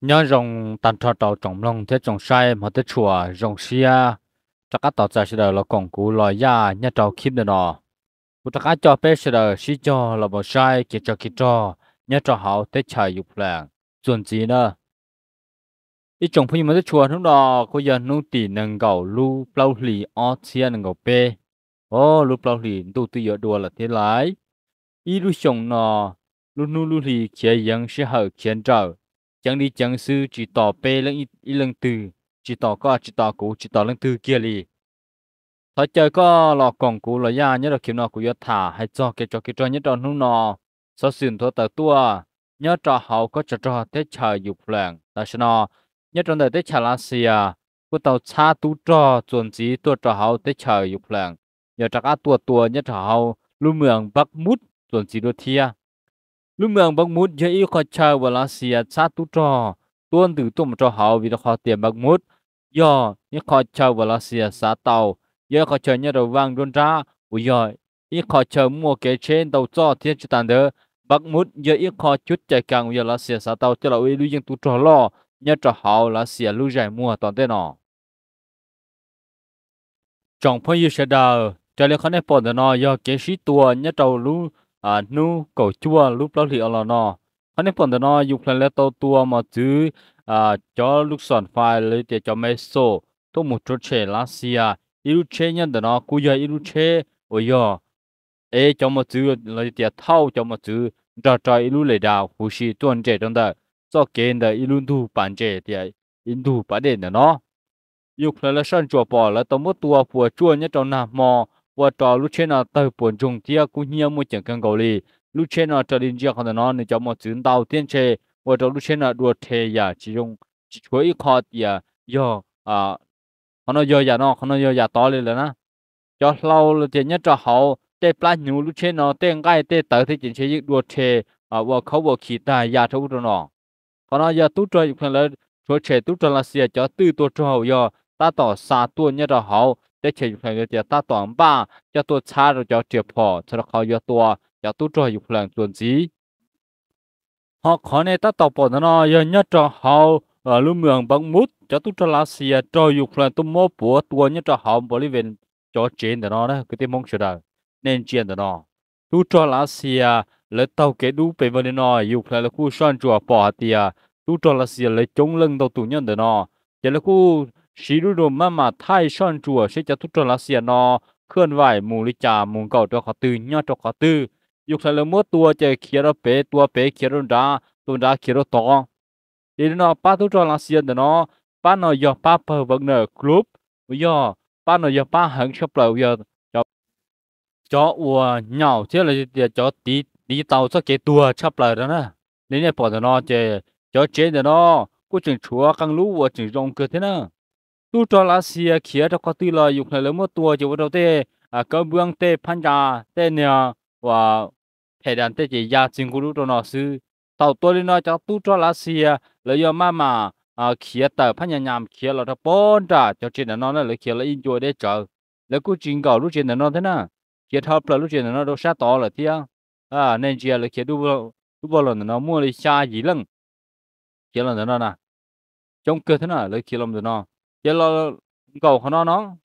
nhớ rồng tàn trò tàu trồng lông thế trồng sai mà thế chùa rồng xia cho các tàu chạy đời là còn cũ loài gia nhà tàu kim được nọ cụ cho các cho bé đời xí cho là bỏ sai kia cho kia cho nhớ cho hậu thế chạy dục lạng chuẩn gì nữa ít trồng phim mà thế chùa lúc đó có giờ nung tỉ nâng gầu lu plau lì o xia nâng gầu bê ô lu plau lì tu tu giờ đùa là thế lái ít lu trồng nọ lu nu lu lì kia kia ยัง sẽ hở chiến trở chẳng đi chẳng sư chỉ tỏ bê lên ít lần từ chỉ tỏ có chỉ tỏ cũ chỉ tỏ lần từ kia lì thôi chơi có lọ còn cũ lọ ya nhớ được kiểu nọ của ya thả hay cho cái cho cái cho nhớ cho nó nọ sau xuyên thua tờ tua nhớ cho hậu có cho cho thế chờ dục làng ta sao nọ nhớ trong đời thế chờ là xìa à. của tàu xa tu cho chuẩn chỉ tua cho hậu thế chờ dục làng nhớ cho các tua tua nhớ cho hậu lưu mường bắc mút chuẩn chỉ đôi thia à lúc mường bác mút dễ yêu khó chào và là xìa sát à tu trò tuôn từ tụm cho họ vì nó khó tiền bác mút do những khó chào và là xìa sát tàu do khó chờ nhớ đầu vang đôn ra ủi rồi ít khó chờ mua kế trên tàu cho thiên chữ tàn đỡ bác mút giờ ít khó chút chạy càng giờ là xìa sát tàu cho là uy lưu dân tu trò lo nhớ cho họ là xìa à lưu giải mua toàn thế nọ trong phong yêu sẽ đào trả lời khó nên bỏ nó do kế sĩ tua nhớ trâu lưu à nu cổ chua lúc đó thì là nó anh em phần nó dùng lên lên tàu tua mà chứ à cho lúc sản phai lấy để cho mấy số tôi một chỗ chè lá xia ilu chè nhân đó nó cú giờ ilu chè ôi giờ ê cho mà chứ lấy để thâu cho mà chứ trò trò ilu lấy đào hú sĩ tuần trẻ trong đó cho kiến đó ilu thu bản chế thì ilu thu bản đền đó nó dục lên là sân chùa bò là tao mất tua phùa chua nhất trong nam mò 我找路线呢到本中第二个年么健康高哩，路线呢找人家可能呢你叫么转到电车，我找路线呢多车呀，其中只可以靠呀要啊，可能要呀呢，可能要呀道理了呢，要老了点呢找好，再不然路线呢再爱再到的电车一多车啊，我靠我期待呀差不多呢，可能要多找一块了，说车多找了些叫最多之后要达到三多呢找好。để chơi dục lần giờ ta toàn ba cho tôi xa rồi cho triệt phò cho nó khó giờ tôi giờ tôi cho dục tuần gì họ khó này ta tàu bỏ nó giờ nhớ cho họ ở lưu mường bằng mút cho tôi cho lá xìa cho dục lần tôi mua bùa tôi nhớ cho họ bỏ đi cho chiến để nó đó cái tiếng mong chờ đời nên chiến để nó tôi cho lá xìa lấy tàu kế đu về với nó dục lần là khu sơn chùa bỏ tiề tôi cho lá xìa lấy chống lưng tàu tù nhân để nó giờ là khu sĩ đu đồ mà mà thay son chùa sẽ cho thúc cho lá xìa nó khơn vải mù lì trà mù cầu cho khó tư nhó cho khó tư dục sai lần mua tua chơi kia đó bé tua bé kia đó đá tua đá kia đó to để nó bắt thúc cho lá xìa nó bắt nó giờ bắt bờ vẫn nở club bây giờ bắt nó giờ hẳn hận sắp bây giờ cho cho ua nhau chứ là cho tí tí tàu cho kế tua sắp lại đó nè nên là bỏ nó chơi cho chế nó cũng chừng chúa căng lũ và chừng rong cơ thế nào tu cho lá xia à, khía cho có tư là dục này lớn một tua chỉ bắt đầu tê à cơ bương tê phan trà tê nè và thể đàn tê chỉ gia chính của lúc đó nó sư tàu tôi đi nói cho tu cho lá xia à, lấy do mà mà à khía tờ phan nhà nhàm khía là cho bốn trả cho chuyện là nó là lấy khía là in chùa để chờ lấy cú chính cầu lúc chuyện là nó thế nào khía thập là lúc chuyện là nó đâu sát to là thế à nên chỉ là khía đu bộ đu bộ là nó mua đi xa gì lăng khía là nó nào trong cơ thế nào lấy khía làm nào giờ lo cầu khăn nó nó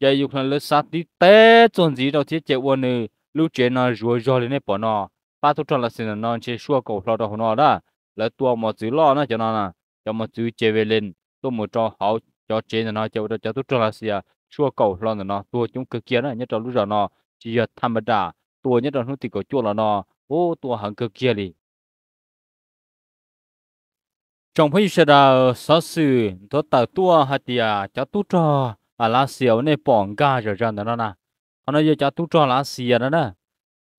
giờ dục là lướt sát đi té chuẩn gì đâu thiết chế uốn nữa lúc chế nó rùa rùa lên bỏ nó ba tu cho là xin nó chế xua cầu lo đâu nó đó là tua một chữ lo nó cho nó nè cho một chữ chế về lên tôi một cho hậu cho chế nó cho cho tu cho là gì à, xua cầu lo nó tua chúng cực kia nó nhất trong lúc giờ nó chỉ giờ tham bạch tua nhất trong lúc thì có chỗ là nó ô tua hàng cực kia đi trong bây giờ là sáu sự đó tàu tua hạt thì à cháu tu cho à lá xìu này bỏng ga rồi ra nữa nè nó giờ cháu tu cho lá xìu nữa nè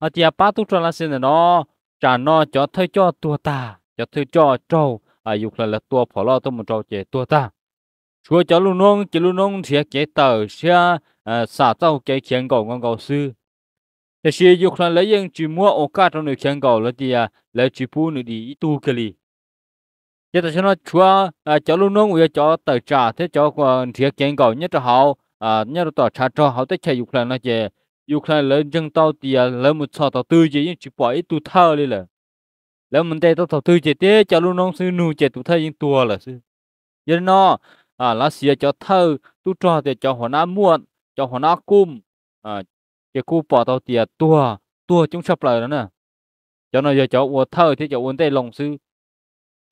hạt thì à ba tu cho lá xìu này nó trả nó cho thấy cho tua ta cho thấy cho trâu à dục là là tua phỏ lo tôi một trâu chế tua ta chúa cháu luôn nông chỉ luôn nông thì cái tờ xe à, xả tàu cái khiến cầu ngon cầu sư thì sử dụng là lấy những chỉ mua ô cả trong được khiến cầu là thì lấy chỉ bu nữa đi tu cái gì giờ ta cho nó chúa cho luôn nông uya cho tờ trà thế cho còn thiệt kiện gọi nhất cho họ à là tờ trà cho họ tới chạy ukraine nó về ukraine lớn chân tao thì à, lớn một sọ tao tư gì nhưng chỉ bỏ ít tu thơ đi là lớn mình đây tao tao tư gì thế cho luôn nông sư nu chạy tu thơ nhưng tua là sư giờ nó à lá xìa cho thơ tu trò thì cho họ nó muộn cho họ nó cung à cái cu bỏ tao thì à, tua tua chúng sắp lời đó nè cho nó giờ cho uống thơ thì cho uống tây lòng sư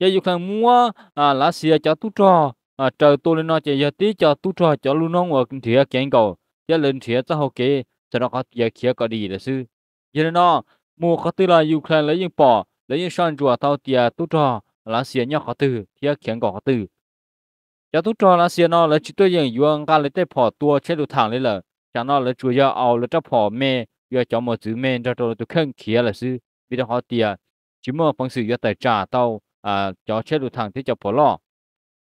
giờ dục hàng mua à lá xìa cho tu trò à trời tôi lên nó chỉ giờ tí cho tu trò cho luôn nó ngồi thìa kiện cầu giờ lên thìa cho học kế cho nó có giờ kia có đi là sư giờ nó mua có tư là dục hàng lấy những bỏ lấy những son chùa thao tìa tu trò lá xìa nhau có từ thìa kiện cầu có từ cho tu trò lá xìa nó lấy chỉ tôi dùng dùng cái lấy tay bỏ tua chế độ thẳng lấy là cho nó lấy chủ yếu ao lấy cho bỏ mẹ giờ cho một thứ mẹ cho tôi tôi khen kia là sư vì đó họ tìa chỉ mà phong sự giờ tài trả tao อ่าจอเชดูทางที่จะพอล่อ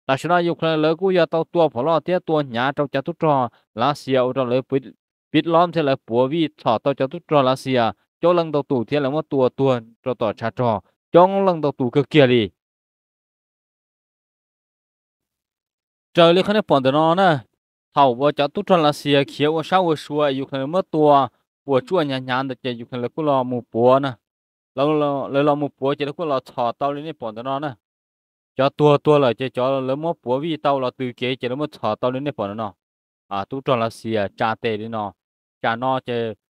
ลักษณะยุคนเลยกูอยากเอาตัวพอล่อเที่ยตัวหนาเจ้าจะทุกดรอลาเซียเราเลยปิดปิดล้อมเท่าไรปัววีถอดวจ้าตุกดรอลาเซียเจ้าลังตัวตู่เท่าไรว่าตัวตัวเราต่อชาจอจ้องลังตัวตู่ก็เกลียเจอเลยคนนี้ปอนเดนอนะถ้าว่าจะทุกดรอลาเซียเขียวว่าชาวว่าสวยยุคนเมื่อตัวปัวช่วยหนาหนาเแต่จะยุคนเลยกูรอหมู่ปัวนะ lâu lâu lâu lâu một bữa chỉ là có là thọ tao lên bọn nó nè cho tua tua là chỉ cho lấy một bữa vì tao là từ kế chỉ là một thọ tao lên bọn nó à tu cho là xìa à cha tệ đi nó cha nó chỉ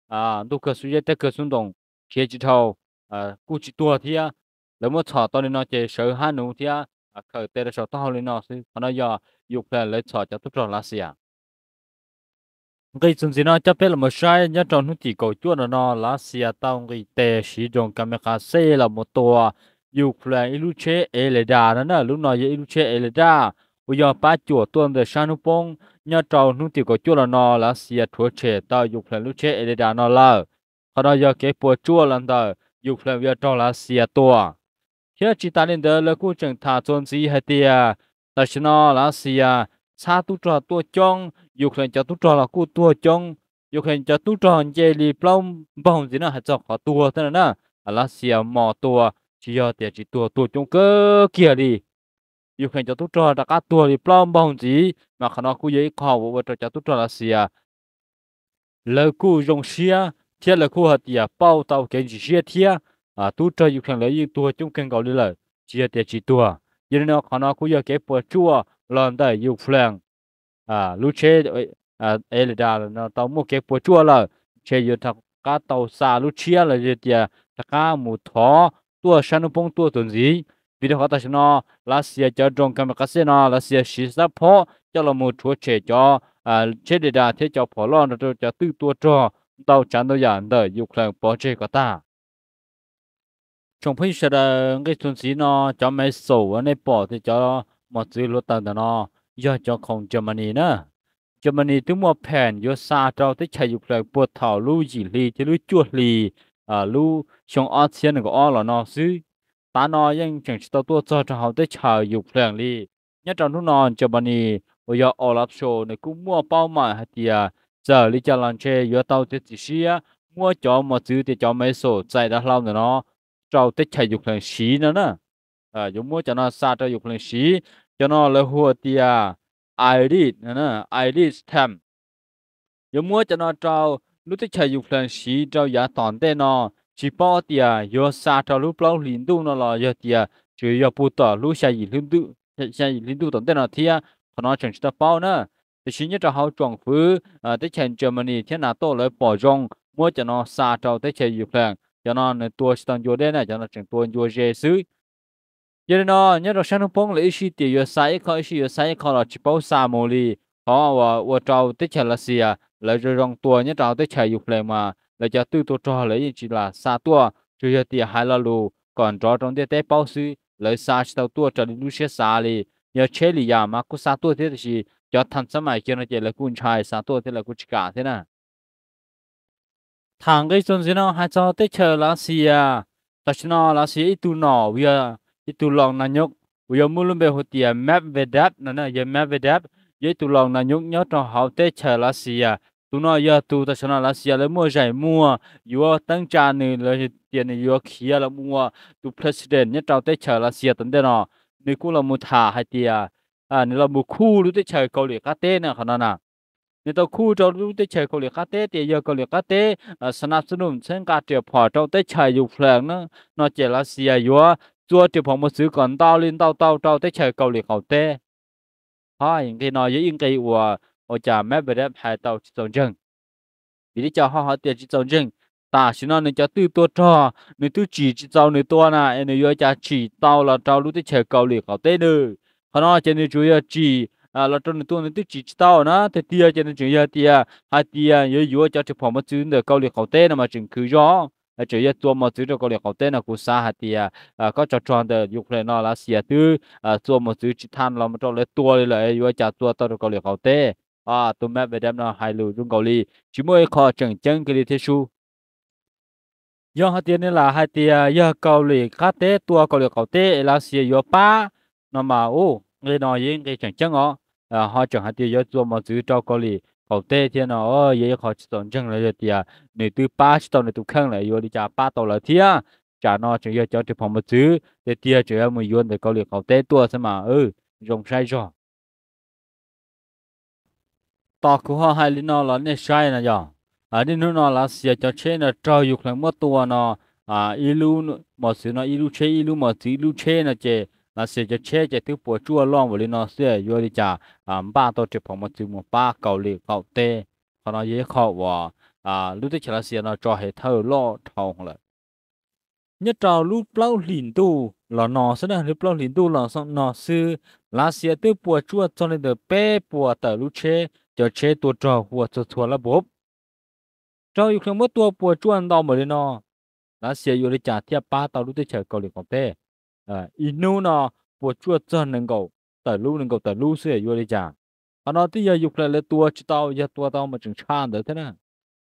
à tu cơ suy tế cơ xung động kế chỉ thâu à cú chỉ tua thì à lấy một thọ tao lên nó chỉ sợ hai nụ thì à khởi tệ là sợ tao lên nó thì nó giờ dục là lấy thọ cho tu cho là xìa à cái chúng gì nó chấp biết là một sai nhớ trong những chỉ cầu chuột là nó lá xia tao cái tệ sử dụng camera C là một tổ Ukraine iluche eleda nó nè lúc nói iluche eleda bây giờ ba chuột tuần để sang nó nhớ trong những chỉ cầu chuột là nó lá xia thua chế tao Ukraine iluche eleda nó là họ nó giờ cái bùa chuột là đó Ukraine bây giờ trong lá xia tổ khi chỉ ta nên đó là cũng chẳng thả chuẩn gì hết đi à tại sao xia sa tu trò tua chong dục lên cho tu trò là cu tua chong dục lên cho tu trò dây lì plong bông gì nó hạt cho khó tua thế nào nè à, là xìa à, mò tua chỉ do tiền chỉ tua tua chong cơ kia đi dục lên cho tu trò đã cá tua lì plong bông gì mà khả nó cu giấy khó bộ vợ cho tu trò là xìa à. lỡ cu dùng xìa thiệt là cu hạt giờ bao tàu kiến chỉ xìa thiệt à tu trò dục lên lấy tua chong kênh cầu đi lời chỉ do tiền chỉ tua giờ nó khả nó cu giờ cái bữa chua ลอนได้ยุคลังอ่าลูเชอ่าเอลดาเนาะตอมุกเก็บปัวชัวละเชยุทักกาเตาซาลูเชียละเจียตะกาหมูทอ ตัวชันุปงตัวตุนจีวิดีโอตัชนาลาเซียจอจงกันมาเกษนาลาเซียชิสะพอเจ้าละมูทัวเชจออ่าเชเดดาเทเจ้าพอลอนเราจะตื้อตัวจอเตาจันตัวอย่านได้ยุคลังปอเจก็ตาชงพิชเอระงี้ทุนสีนอจอมไม่โศวันในปอที่จอ mà chỉ lúa tàu đàn nó do cho không Germany nè ah, Germany tôi mua phèn do xa trâu tới chạy dục lại bột thảo lưu gì lì chứ lưu chuột lì à lưu trong ở trên của ở là nó xứ ta nó ยัง chẳng chỉ tao tua cho cho họ tới chạy dục lại lì nhất trong lúc nó Germany bây giờ ở lập số này cũng mua bao mà hạt tiệt giờ lý cho làm chơi do tao tới chỉ xia mua cho mà chữ thì cho mấy số chạy đã lâu nữa nó trâu tới chạy dục lại xí nữa nè à ờ, chúng mua cho nó xa cho dục lên xí cho nó là hùa tia iris nè id tham chúng mua cho nó trao lúc thích chạy dục lên xí trao giá toàn tên nó chỉ bỏ tia yo xa trao lúc lâu liền tu nó là yo tia chỉ yo bút tờ lúc xa gì liên tu xa gì liên tu toàn tên nó thia còn nó chẳng chỉ ta bao nữa thì xin nhớ cho hậu trọng phứ à ờ, tới chạy Germany thế nào tôi lại bỏ rong mua cho nó xa cho tới chạy dục lên cho nó này tua sang vô đây này cho nó chẳng tua vô dễ xứ giờ nó nhớ được sáng hôm bông lấy ít tiền vừa sai khó ít vừa sai khó là chỉ bảo xa mồ li khó và ờ, và trâu tết chả là gì à, là rồi rong tua nhớ trâu tết chả dục lại mà là cho tư tua trò lấy chỉ là xa tua chứ giờ tiền hai là lù còn trò trong tết tết bao sư lấy xa chỉ tàu tua trở đi lúc xe xa li nhớ chế li à mà cứ xa tua thế thì cho thằng sớm mai kia nó chỉ là cuốn trai xa tua thế là cuốn cả thế nào thằng cái xuân gì nó hai cho tết chả là gì à ta chỉ nó là gì ít tu nọ vừa ยตุลองนายกวิมุลเบหุติาแมปเวดับนั่นะยแมปเวดับยตุลองนายกยอดหาเตชลาเซียตุนอยาตุตชนาลาเซียแล้วมัวใจมัวยัวตั้งจานึ่งเลยเตียนยัวเขียแล้มัวตุประธานเนยัดเราเตชลาเซียตั้งแต่นอนีุู่เรามุทาให้เตียอ่านี่เราบุคู่รู้เตชเกาหลีคาเต้นะขนาดน่ะนี่ตัวคู่เรารู้เตชัยเกาหลีคาเต้เตียเกาหลีคาเต้สนับสนุนเช่นการเตียบพอเราเตชัยอยู่แฝงนั่นนอเจลาซียยัว chua thì phòng một xứ còn tao lên tao tao tao tới chơi cầu liệt cầu tê hai những cái nói với những cái của ở chả mẹ về đẹp hai tao chỉ tồn chân vì đi cho họ họ tiền chỉ tồn chân ta xin nó nên cho tư tua cho, nên tư chỉ chỉ tao nên tua này nên vô chả chỉ tao là tao lúc tới chơi cầu liệt cầu tê nữa họ nói trên nên chủ yếu chỉ à là trong nên này chỉ chỉ tao na, thì tia trên nên chú giờ tia hai tia nhớ yêu cho chụp phòng một chữ được cầu liệt khẩu tê mà chừng cứ rõ chỉ là tua mà chữ cho có liệu cầu tên là của xa hạt thì có cho tròn từ ukraine, lên nó là xìa tư tua mà chữ chỉ than là mà cho lấy tua đi lại vừa trả tua tao được có liệu cầu tên à tụi mẹ về đem nó hai lù dung cầu ly chỉ mới khó chừng chân cái li thế su do hạt tiền là hai tiền do cầu li khát tế tua cầu liệu cầu tên là xìa vừa ba nó mà ô người nói những cái chừng chân ó họ chẳng hạt tiền do tua mà chữ cho cầu li học tế thì nó dễ khó chỉ tổn chân lại thì à nếu từ ba chỉ tổn nếu từ khăn lại vô đi trả ba tổn là thì à trả nó chỉ là cho chụp phòng một thứ để tia chỉ là mình dùng để có liệt học tế tua xem mà ừ dùng sai rồi tao cũng hoa hai linh nó là nên sai nè giờ à đi nữa nó là xia cho chế là trao dục là mất tua nó à ilu mà xứ nó ilu chế ilu mà xứ ilu chế nó chế 那些就车就都不住浪不哩那些有的家啊，把到这旁边就么把搞哩搞得，可能也靠我啊，路的起来些那抓黑头老长了。nhất trào lúc lâu lìn tu là nó sẽ là lúc lâu lìn tu là xong nó sư lá xe tư bùa chua cho nên được bé bùa tờ lúc chế cho chế tu trò bùa cho thua là bốp trâu yêu không mất tua bùa chua ăn đau mà lên nó lá xe yêu đi trả thiệp ba tàu lúc tư chờ cầu liền còn bé à ờ, inu nó bộ chua chân nâng cầu tờ lu nâng cầu tờ lu sẽ vô đi chả à nó thì giờ dục lại là tua chỉ tao giờ tua tao mà chừng chan đấy thế nè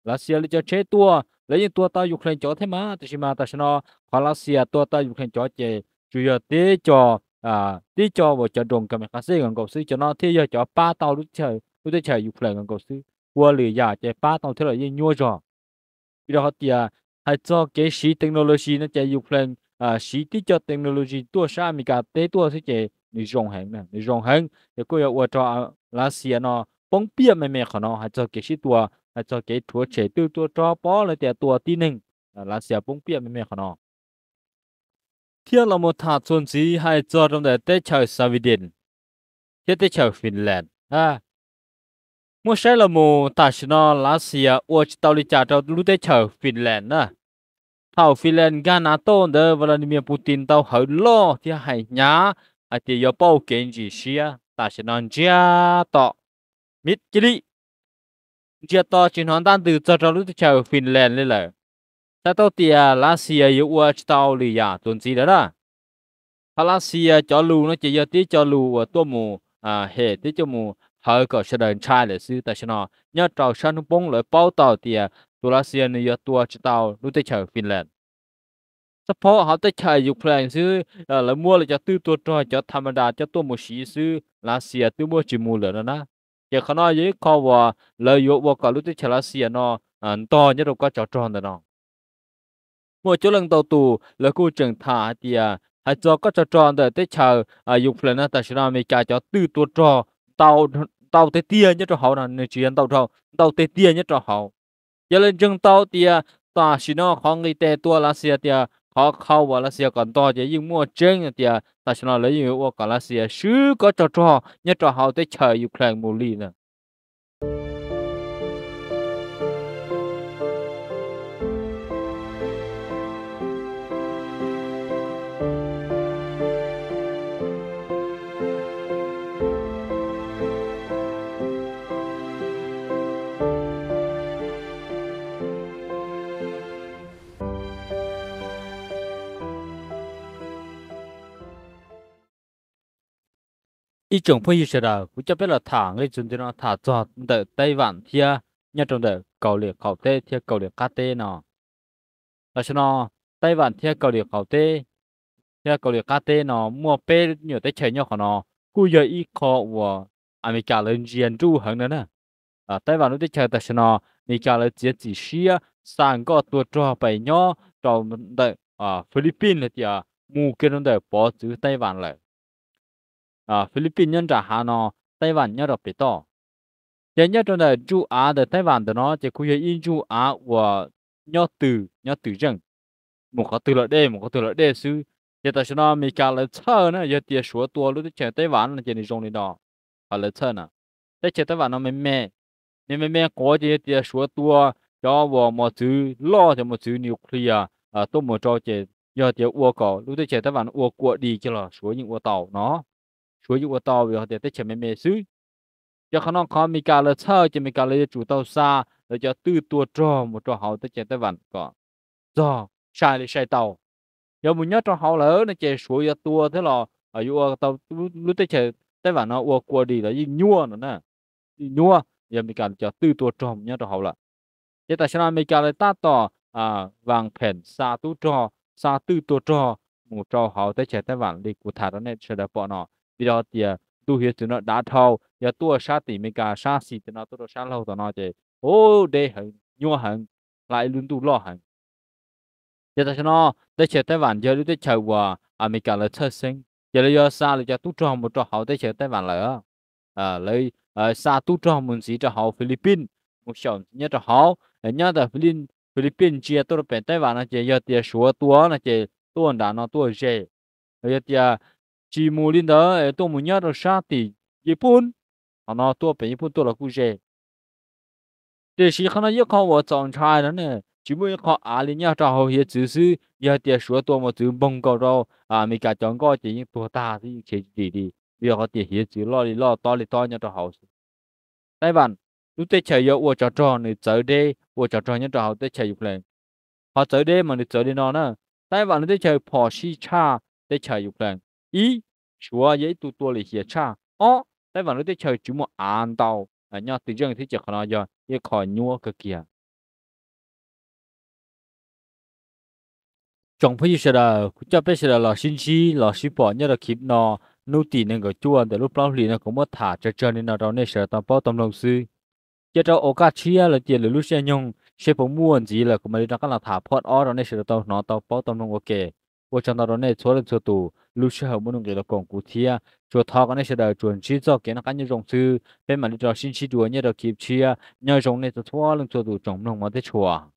là xia lấy cho chế tua lấy những tua tao dục lên chó thế mà thì mà ta sẽ nó hoặc là xia tua tao dục lên chó chế chủ yếu tí cho à tí cho bộ cho đồng cầm cái gì gần cầu sư cho nó thì giờ cho ba tao lúc chơi lúc tới dục lại gần cầu sư qua lừa giả chế ba tao thế là như nhua rồi bây giờ họ tiệt hay cho cái sĩ technology nó chạy dục lên à sĩ tí cho technology tua sa mi cả tế tua thế chế ni rong hẹn nè ni rong hẹn thì cô yêu ở cho lá xia nó bông bia mẹ mẹ của nó hay cho cái sĩ tua hay cho cái thua chế tư tua cho bó lại tiền tua tin hình là xia bông bia mẹ mẹ của nó thiên là một thả chuẩn gì hay cho trong đời tế trời Sweden thiết tế trời Finland à mua sẽ là một tài sản lá xia ở tàu đi trả cho lúc tế trời Finland nè thảo phi lên Ghana tôn đờ Vladimir Putin tàu hậu lo thì hãy nhá à thì do bao kiến gì xia ta sẽ nói chia to, mít chỉ đi chia tọ chuyển hoàn tan từ cho cho lúc chào Finland lên là, ta tàu tia lá xia yêu ở tàu lì à tuần gì đó đó phá lá xia cho lù nó chỉ do tí cho lù và tua mù à hệ tí cho mù hơi có sự đơn trai là sư ta sẽ nói nhớ trò săn bông lợi bao tàu tia ตัวรัสเซียในตัวจิตาวนุติเฉยฟินแลนด์สปอร์เขาติเฉยยูเครนซื้อแล้วมัวเลยจะตื้อตัวจอยจะธรรมดาจะตัวมุชีซื้อรัสเซียตื้อมัวจิมูเลยนะนะจะขนาดยิ่งเขาว่าเลยยกว่ากับลุติเฉยรัสเซียเนาะอันต่อเนี่ยเราก็จะจอนเนาะมัวจุลังตัวตูแล้วกูจึงท่าเดียหายจอก็จะจอนแต่ติเฉยยูเครนนะแต่ชนะอเมริกาจะตื้อตัวจอเตาเตาเตี้ย nhất cho họ là chuyện tàu thầu tàu tia nhất cho họ ยังเรื่องเต่าเตียต้าชิโน่ของรีเตตัวลาเซียเตียเขาเข้าวลาเซียก่อนต่อจะยิ่งมัวเจ้งเตียต้าชิโน่เลยอยู่ว่าลาเซียชื่อก็จะชอบเนี้ยจะเอาแต่ใช่อยู่แข่งมูลิน่ะ ý chủng phơi như là cũng cho biết là thả người chúng tôi nó thả cho đợi tây vạn thia nhất trong đợi cầu liệt khẩu tê thia cầu liệt cá tê nó là cho nó tây vạn thia cầu liệt khẩu tê thia cầu liệt cá tê nó mua pê nhiều tây chảy nhau của nó cú giờ ý khó của America lên diện du hẳn nữa nè à tây vạn nó tây chảy tại cho nó America lên diện chỉ xia sang có tua trò bảy nhau trong đợi à Philippines là thì à mua cái nó đợi bỏ chữ tây vạn lại à Philippines nhân trả hà nó Taiwan nhân rập bị to thế nhất trong đời chú Á để Taiwan để nó chỉ khu vực in chú Á và nhỏ từ nhỏ từ rừng một có từ lợi đây một có từ lợi đây sư. giờ ta sẽ nó mình cả lợi thơ nữa giờ tiền số tua lúc chơi Taiwan là chỉ dùng đi đó à lợi thơ nè thế chơi Taiwan nó mềm mềm mềm mềm có chỉ tiền số tua cho vào một thứ lo cho một thứ nuclear à tôi một cho chơi giờ tiền uo cỏ lúc tôi chơi Taiwan uo cuộn đi cho là số những uo tàu nó chúa dụ tao vì họ để tới chém mẹ mẹ xứ cho khả năng khó mi cả là sao cho mi cả là chủ tao xa rồi cho tư tua trò một trò hậu tới chém tới vạn còn do sai là sai tàu giờ mình nhớ trò hậu lỡ nó chè xuống tua thế là ở dụ tao lúc tới chém tới vạn nó uo qua đi là gì nhua nữa nè nhua giờ mi cả cho tư tua trò nhớ trò hậu là giờ tại sao mi cả là ta tỏ à vàng phèn xa tu trò xa tư tua trò một trò hậu tới chém tới vạn đi của thà đó nên sẽ đã bỏ nó bây giờ thì tu hiệp tụi nó đã thâu giờ tu sát tỷ mình cả sát xì tụi nó tu đồ sát lâu tụi nó chơi, ô để hận nhua hận lại luôn tu lo hận giờ ta cho nó để chờ tới vạn giờ lúc tới chờ qua, à mình cả là thơ sinh giờ là do sa là cho tu cho một trò hậu để chờ tới vạn lỡ à lấy sa tu cho một sĩ cho hậu Philippines một số nhớ cho hậu nhớ là Philippines Philippines chia tôi bên tới vạn là chơi, giờ tiền số tua là chơi tua đã nó tua rẻ giờ tiền chỉ mua linh đó tôi muốn nhớ được sao thì ญี่ปุ่นอันนั้นตัวเป็นญี่ปุ่นตัวละกูเจเดี๋ยวสิขณะยี่ข้อว่าจังชายนั่นเนี่ย只不过看阿里亚账号也只是有点说多么就蒙搞到啊，没讲中国电影多大的一些地理，然后电影就老里老到里到人家好。台湾，你在前有我找找你走的，我找找人家好在前有来，他走的嘛你走的哪呢？台湾你在前跑西差在前有来，一说也都多了些差哦，在网络的 chơi chúng mà ăn đau à nhau tự dưng thì chỉ có nói cho cái khỏi nhua cái kia trong phía sau đó cũng cho biết là là sinh chi là sĩ bỏ nhớ là kịp nó nô tì nên cái chua để lúc lao liền nó cũng mất thả cho cho nên nó đó nên sẽ tao bao tâm lòng sư cho cho ô cá chi là tiền là lúc xe nhung xe bóng muôn gì là cũng mới đang cái là thả phớt ó đó nên sẽ tao nó tao bao tâm lòng ok vô trong đó đó nên số lên số tù lúc sau hậu muốn người là còn cụ thia à. chùa thọ cái này sẽ đào chuẩn chỉ cho cái nó cá nhân rồng sư bên mà lúc đó xin chỉ đùa như được kịp chia à. Nhờ rồng này tôi thua lưng tôi đủ trồng rồng mà tới chùa